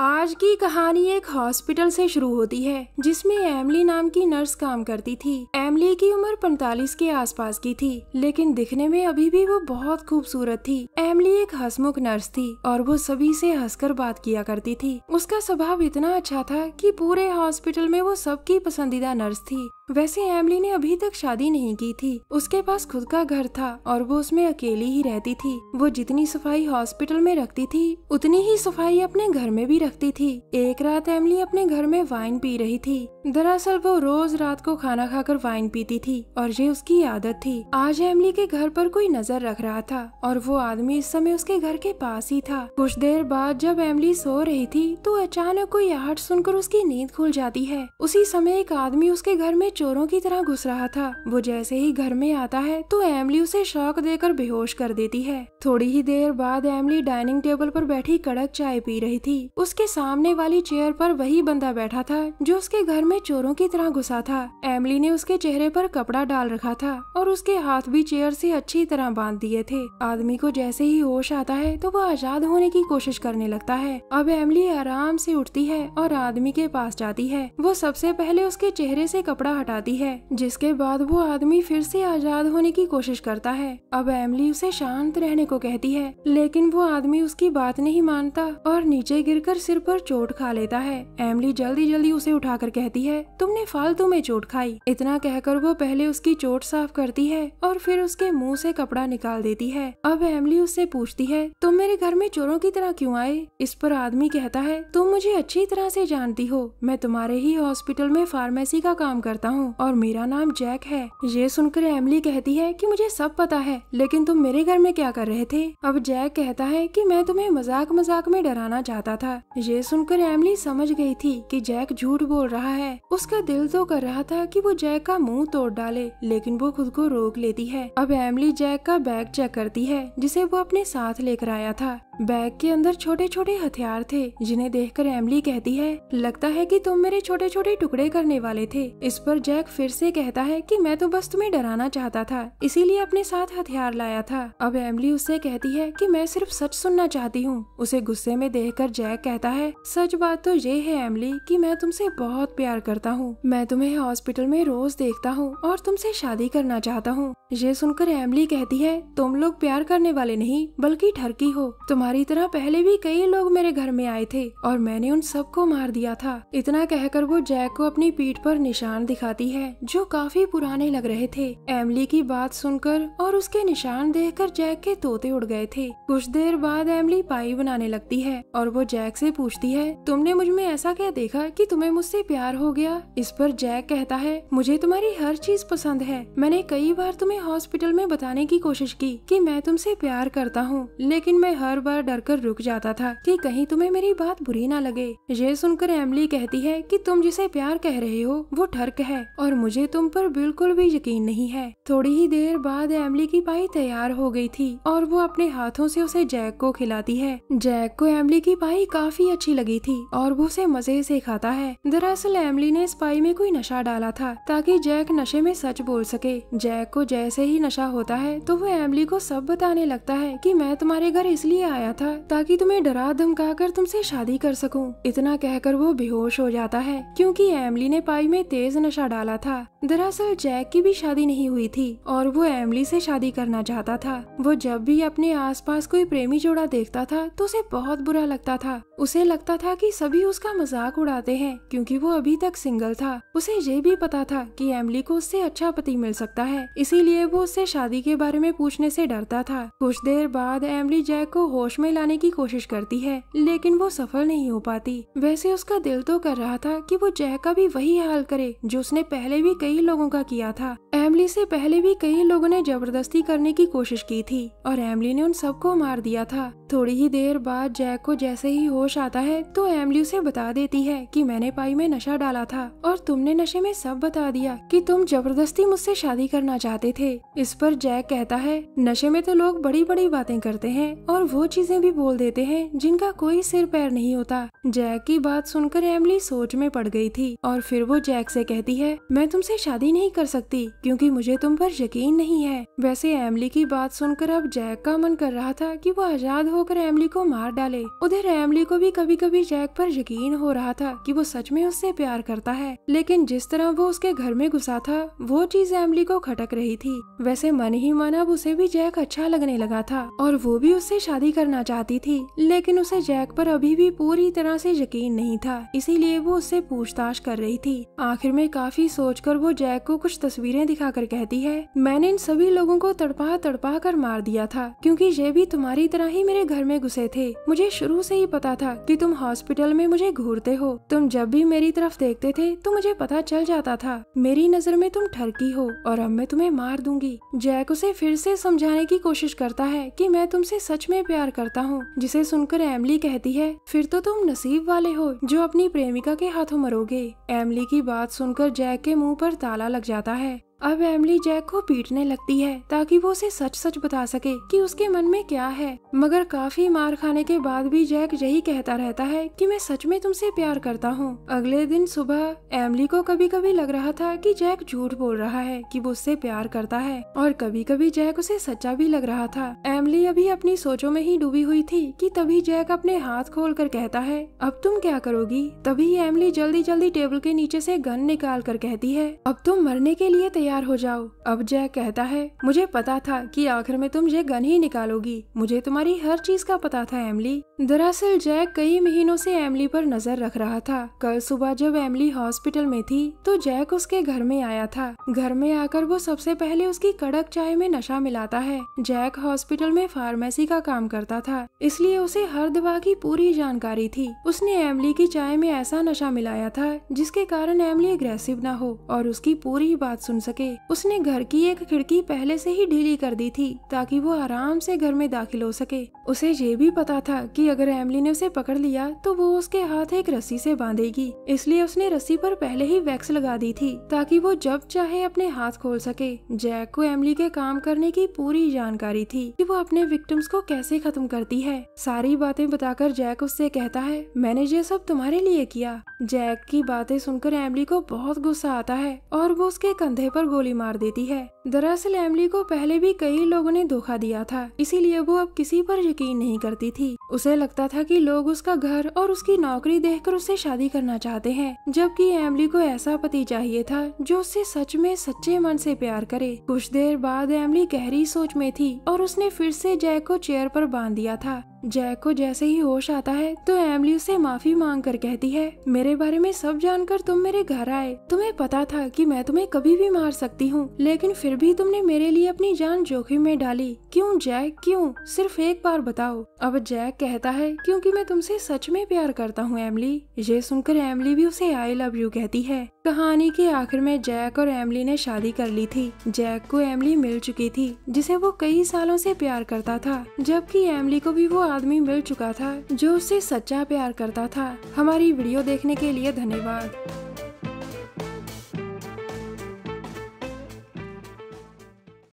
आज की कहानी एक हॉस्पिटल से शुरू होती है जिसमें एमली नाम की नर्स काम करती थी एमली की उम्र 45 के आसपास की थी लेकिन दिखने में अभी भी वो बहुत खूबसूरत थी एमली एक हसमुख नर्स थी और वो सभी से हंसकर बात किया करती थी उसका स्वभाव इतना अच्छा था कि पूरे हॉस्पिटल में वो सबकी पसंदीदा नर्स थी वैसे एमली ने अभी तक शादी नहीं की थी उसके पास खुद का घर था और वो उसमें अकेली ही रहती थी वो जितनी सफाई हॉस्पिटल में रखती थी उतनी ही सफाई अपने घर में भी रखती थी एक रात एमली अपने घर में वाइन पी रही थी दरअसल वो रोज रात को खाना खाकर वाइन पीती थी और ये उसकी आदत थी आज एमली के घर पर कोई नजर रख रहा था और वो आदमी इस समय उसके घर के पास ही था कुछ देर बाद जब एमली सो रही थी तो अचानक कोई आहट सुनकर उसकी नींद खुल जाती है उसी समय एक आदमी उसके घर में चोरों की तरह घुस रहा था वो जैसे ही घर में आता है तो एमली उसे शौक देकर बेहोश कर देती है थोड़ी ही देर बाद एमली डाइनिंग टेबल पर बैठी कड़क चाय पी रही थी उस उसके सामने वाली चेयर पर वही बंदा बैठा था जो उसके घर में चोरों की तरह घुसा था एमली ने उसके चेहरे पर कपड़ा डाल रखा था और उसके हाथ भी चेयर से अच्छी तरह बांध दिए थे आदमी को जैसे ही होश आता है तो वह आजाद होने की कोशिश करने लगता है अब एमली आराम से उठती है और आदमी के पास जाती है वो सबसे पहले उसके चेहरे से कपड़ा हटाती है जिसके बाद वो आदमी फिर से आजाद होने की कोशिश करता है अब एमली उसे शांत रहने को कहती है लेकिन वो आदमी उसकी बात नहीं मानता और नीचे गिरकर सिर पर चोट खा लेता है एमली जल्दी जल्दी उसे उठाकर कहती है तुमने फालतू में चोट खाई इतना कहकर वो पहले उसकी चोट साफ करती है और फिर उसके मुंह से कपड़ा निकाल देती है अब एमली उससे पूछती है तुम मेरे घर में चोरों की तरह क्यों आए इस पर आदमी कहता है तुम मुझे अच्छी तरह से जानती हो मैं तुम्हारे ही हॉस्पिटल में फार्मेसी का काम करता हूँ और मेरा नाम जैक है ये सुनकर एमली कहती है की मुझे सब पता है लेकिन तुम मेरे घर में क्या कर रहे थे अब जैक कहता है की मैं तुम्हें मजाक मजाक में डराना चाहता था ये सुनकर एमली समझ गई थी कि जैक झूठ बोल रहा है उसका दिल तो कर रहा था कि वो जैक का मुंह तोड़ डाले लेकिन वो खुद को रोक लेती है अब एमली जैक का बैग चेक करती है जिसे वो अपने साथ लेकर आया था बैग के अंदर छोटे छोटे हथियार थे जिन्हें देखकर एमली कहती है लगता है कि तुम मेरे छोटे छोटे टुकड़े करने वाले थे इस पर जैक फिर से कहता है कि मैं तो बस तुम्हें डराना चाहता था इसीलिए अपने साथ हथियार लाया था अब एमली उससे कहती है कि मैं सिर्फ सच सुनना चाहती हूँ उसे गुस्से में देखकर जैक कहता कहता है सच बात तो ये है एमली कि मैं तुमसे बहुत प्यार करता हूँ मैं तुम्हें हॉस्पिटल में रोज देखता हूँ और तुमसे शादी करना चाहता हूँ ये सुनकर एमली कहती है तुम लोग प्यार करने वाले नहीं बल्कि ठरकी हो तुम्हारी तरह पहले भी कई लोग मेरे घर में आए थे और मैंने उन सबको मार दिया था इतना कहकर वो जैक को अपनी पीठ पर निशान दिखाती है जो काफी पुराने लग रहे थे एमली की बात सुनकर और उसके निशान कर जैक के तोते उड़ गए थे कुछ देर बाद एमली पाई बनाने लगती है और वो जैक से उससे पूछती है तुमने मुझ में ऐसा क्या देखा कि तुम्हें मुझसे प्यार हो गया इस पर जैक कहता है मुझे तुम्हारी हर चीज पसंद है मैंने कई बार तुम्हें हॉस्पिटल में बताने की कोशिश की कि मैं तुमसे प्यार करता हूँ लेकिन मैं हर बार डर कर रुक जाता था कि कहीं तुम्हें मेरी बात बुरी ना लगे ये सुनकर एमली कहती है कि तुम जिसे प्यार कह रहे हो वो ठर्क है और मुझे तुम पर बिल्कुल भी यकीन नहीं है थोड़ी ही देर बाद एमली की पाई तैयार हो गई थी और वो अपने हाथों से उसे जैक को खिलाती है जैक को एमली की पाई काफी काफी अच्छी लगी थी और वो उसे मजे से खाता है दरअसल एमली ने स्पाई में कोई नशा डाला था ताकि जैक नशे में सच बोल सके जैक को जैसे ही नशा होता है तो वो एमली को सब बताने लगता है कि मैं तुम्हारे घर इसलिए आया था ताकि तुम्हें डरा धमका कर तुमसे शादी कर सकूं। इतना कहकर वो बेहोश हो जाता है क्योंकि एमली ने पाई में तेज नशा डाला था दरअसल जैक की भी शादी नहीं हुई थी और वो एमली से शादी करना चाहता था वो जब भी अपने आसपास कोई प्रेमी जोड़ा देखता था तो उसे बहुत बुरा लगता था उसे लगता था कि सभी उसका मजाक उड़ाते हैं क्योंकि वो अभी तक सिंगल था उसे ये भी पता था कि एमली को उससे अच्छा पति मिल सकता है इसीलिए वो उससे शादी के बारे में पूछने से डरता था कुछ देर बाद एमली जैक को होश में लाने की कोशिश करती है लेकिन वो सफल नहीं हो पाती वैसे उसका दिल तो कर रहा था की वो जैक का भी वही हाल करे जो उसने पहले भी कई लोगों का किया था एमली से पहले भी कई लोगों ने जबरदस्ती करने की कोशिश की थी और एमली ने उन सबको मार दिया था थोड़ी ही देर बाद जैक को जैसे ही होश होश आता है तो एमली उसे बता देती है कि मैंने पाई में नशा डाला था और तुमने नशे में सब बता दिया कि तुम जबरदस्ती मुझसे शादी करना चाहते थे इस पर जैक कहता है नशे में तो लोग बड़ी बड़ी बातें करते हैं और वो चीजें भी बोल देते हैं जिनका कोई सिर पैर नहीं होता जैक की बात सुनकर एमली सोच में पड़ गई थी और फिर वो जैक से कहती है मैं तुमसे शादी नहीं कर सकती क्योंकि मुझे तुम पर यकीन नहीं है वैसे एमली की बात सुनकर अब जैक का मन कर रहा था कि वो आजाद होकर एमली को मार डाले उधर एमली को भी भी कभी कभी जैक पर यकीन हो रहा था कि वो सच में उससे प्यार करता है लेकिन जिस तरह वो उसके घर में घुसा था वो चीज एमली को खटक रही थी वैसे मन ही मन अब उसे भी जैक अच्छा लगने लगा था और वो भी उससे शादी करना चाहती थी लेकिन उसे जैक पर अभी भी पूरी तरह से यकीन नहीं था इसीलिए वो उससे पूछताछ कर रही थी आखिर में काफी कर वो जैक को कुछ तस्वीरें कर कहती है मैंने इन सभी लोगों को तड़पा तड़पा कर मार दिया था क्योंकि ये भी तुम्हारी तरह ही मेरे घर में घुसे थे मुझे शुरू से ही पता था कि तुम हॉस्पिटल में मुझे घूरते हो तुम जब भी मेरी तरफ देखते थे तो मुझे पता चल जाता था मेरी नजर में तुम ठरकी हो और अब मैं तुम्हें मार दूंगी जैक उसे फिर से समझाने की कोशिश करता है कि मैं तुमसे सच में प्यार करता हूँ जिसे सुनकर एमली कहती है फिर तो तुम नसीब वाले हो जो अपनी प्रेमिका के हाथों मरोगे एमली की बात सुनकर जैक के मुँह पर ताला लग जाता है अब एमली जैक को पीटने लगती है ताकि वो उसे सच सच बता सके कि उसके मन में क्या है मगर काफी मार खाने के बाद भी जैक यही कहता रहता है कि मैं सच में तुमसे प्यार करता हूँ अगले दिन सुबह एमली को कभी कभी लग रहा था कि जैक झूठ बोल रहा है कि वो उससे प्यार करता है और कभी कभी जैक उसे सच्चा भी लग रहा था एमली अभी अपनी सोचों में ही डूबी हुई थी की तभी जैक अपने हाथ खोल कर कहता है अब तुम क्या करोगी तभी एमली जल्दी जल्दी टेबल के नीचे ऐसी गन निकाल कर कहती है अब तुम मरने के लिए तैयार तैयार हो जाओ अब जय कहता है मुझे पता था कि आखिर में तुम ये गन ही निकालोगी मुझे तुम्हारी हर चीज का पता था एमली दरअसल जैक कई महीनों से एमली पर नजर रख रहा था कल सुबह जब एमली हॉस्पिटल में थी तो जैक उसके घर में आया था घर में आकर वो सबसे पहले उसकी कड़क चाय में नशा मिलाता है जैक हॉस्पिटल में फार्मेसी का काम करता था इसलिए उसे हर दवा की पूरी जानकारी थी उसने एमली की चाय में ऐसा नशा मिलाया था जिसके कारण एमली एग्रेसिव ना हो और उसकी पूरी बात सुन सके सके उसने घर की एक खिड़की पहले से ही ढीली कर दी थी ताकि वो आराम से घर में दाखिल हो सके उसे ये भी पता था कि अगर एमली ने उसे पकड़ लिया तो वो उसके हाथ एक रस्सी से बांधेगी इसलिए उसने रस्सी पर पहले ही वैक्स लगा दी थी ताकि वो जब चाहे अपने हाथ खोल सके जैक को एमली के काम करने की पूरी जानकारी थी कि वो अपने विक्टिम्स को कैसे खत्म करती है सारी बातें बताकर जैक उससे कहता है मैंने ये सब तुम्हारे लिए किया जैक की बातें सुनकर एमली को बहुत गुस्सा आता है और वो उसके कंधे पर पर गोली मार देती है दरअसल एमली को पहले भी कई लोगों ने धोखा दिया था इसीलिए वो अब किसी पर यकीन नहीं करती थी उसे लगता था कि लोग उसका घर और उसकी नौकरी देखकर उससे शादी करना चाहते हैं जबकि एमली को ऐसा पति चाहिए था जो उससे सच में सच्चे मन से प्यार करे कुछ देर बाद एमली गहरी सोच में थी और उसने फिर से जैक को चेयर पर बांध दिया था जैक को जैसे ही होश आता है तो एमली उसे माफी मांग कर कहती है मेरे बारे में सब जानकर तुम मेरे घर आए तुम्हें पता था कि मैं तुम्हें कभी भी मार सकती हूँ लेकिन फिर भी तुमने मेरे लिए अपनी जान जोखिम में डाली क्यों जैक क्यों सिर्फ एक बार बताओ अब जैक कहता है क्योंकि मैं तुमसे सच में प्यार करता हूँ एमली ये सुनकर एमली भी उसे आई लव यू कहती है कहानी के आखिर में जैक और एमली ने शादी कर ली थी जैक को एमली मिल चुकी थी जिसे वो कई सालों से प्यार करता था जबकि एमली को भी वो आदमी मिल चुका था जो उससे सच्चा प्यार करता था हमारी वीडियो देखने के लिए धन्यवाद